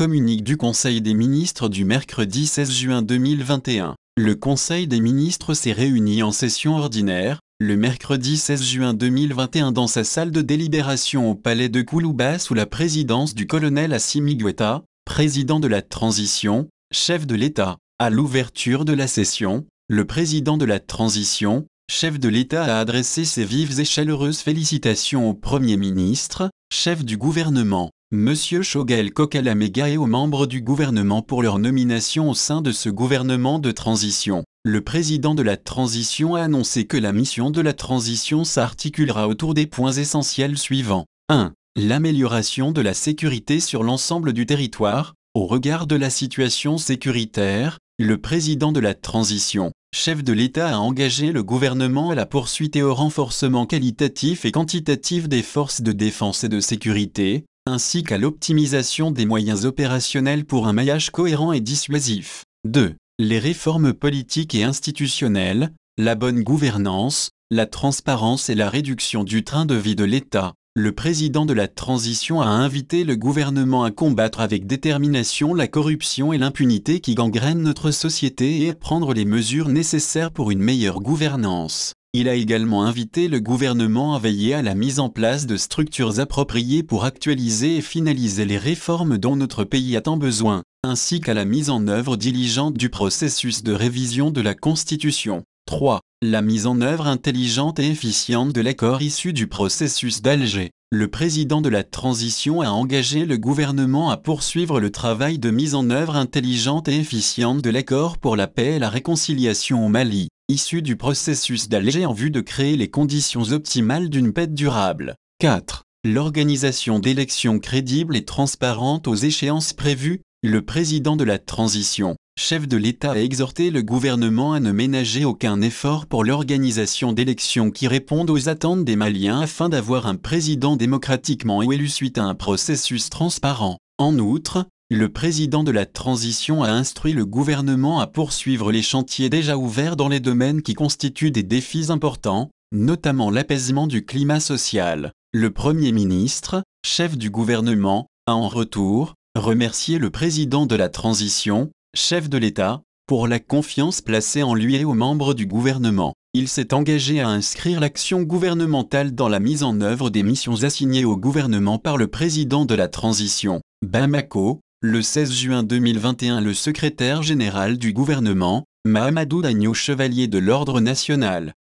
communique du Conseil des ministres du mercredi 16 juin 2021. Le Conseil des ministres s'est réuni en session ordinaire, le mercredi 16 juin 2021 dans sa salle de délibération au palais de Koulouba sous la présidence du colonel Assimi président de la transition, chef de l'État. À l'ouverture de la session, le président de la transition, chef de l'État a adressé ses vives et chaleureuses félicitations au Premier ministre, chef du gouvernement. Monsieur Choguel Kokalamega et aux membres du gouvernement pour leur nomination au sein de ce gouvernement de transition. Le président de la transition a annoncé que la mission de la transition s'articulera autour des points essentiels suivants. 1. L'amélioration de la sécurité sur l'ensemble du territoire, au regard de la situation sécuritaire, le président de la transition, chef de l'État a engagé le gouvernement à la poursuite et au renforcement qualitatif et quantitatif des forces de défense et de sécurité, ainsi qu'à l'optimisation des moyens opérationnels pour un maillage cohérent et dissuasif. 2. Les réformes politiques et institutionnelles, la bonne gouvernance, la transparence et la réduction du train de vie de l'État. Le président de la transition a invité le gouvernement à combattre avec détermination la corruption et l'impunité qui gangrènent notre société et à prendre les mesures nécessaires pour une meilleure gouvernance. Il a également invité le gouvernement à veiller à la mise en place de structures appropriées pour actualiser et finaliser les réformes dont notre pays a tant besoin, ainsi qu'à la mise en œuvre diligente du processus de révision de la Constitution. 3. La mise en œuvre intelligente et efficiente de l'accord issu du processus d'Alger. Le président de la transition a engagé le gouvernement à poursuivre le travail de mise en œuvre intelligente et efficiente de l'accord pour la paix et la réconciliation au Mali issu du processus d'alléger en vue de créer les conditions optimales d'une paix durable. 4. L'organisation d'élections crédibles et transparentes aux échéances prévues, le président de la transition, chef de l'État a exhorté le gouvernement à ne ménager aucun effort pour l'organisation d'élections qui répondent aux attentes des Maliens afin d'avoir un président démocratiquement élu suite à un processus transparent. En outre, le président de la transition a instruit le gouvernement à poursuivre les chantiers déjà ouverts dans les domaines qui constituent des défis importants, notamment l'apaisement du climat social. Le Premier ministre, chef du gouvernement, a en retour remercié le président de la transition, chef de l'État, pour la confiance placée en lui et aux membres du gouvernement. Il s'est engagé à inscrire l'action gouvernementale dans la mise en œuvre des missions assignées au gouvernement par le président de la transition. Bamako, le 16 juin 2021, le secrétaire général du gouvernement, Mahamadou Dagno Chevalier de l'Ordre national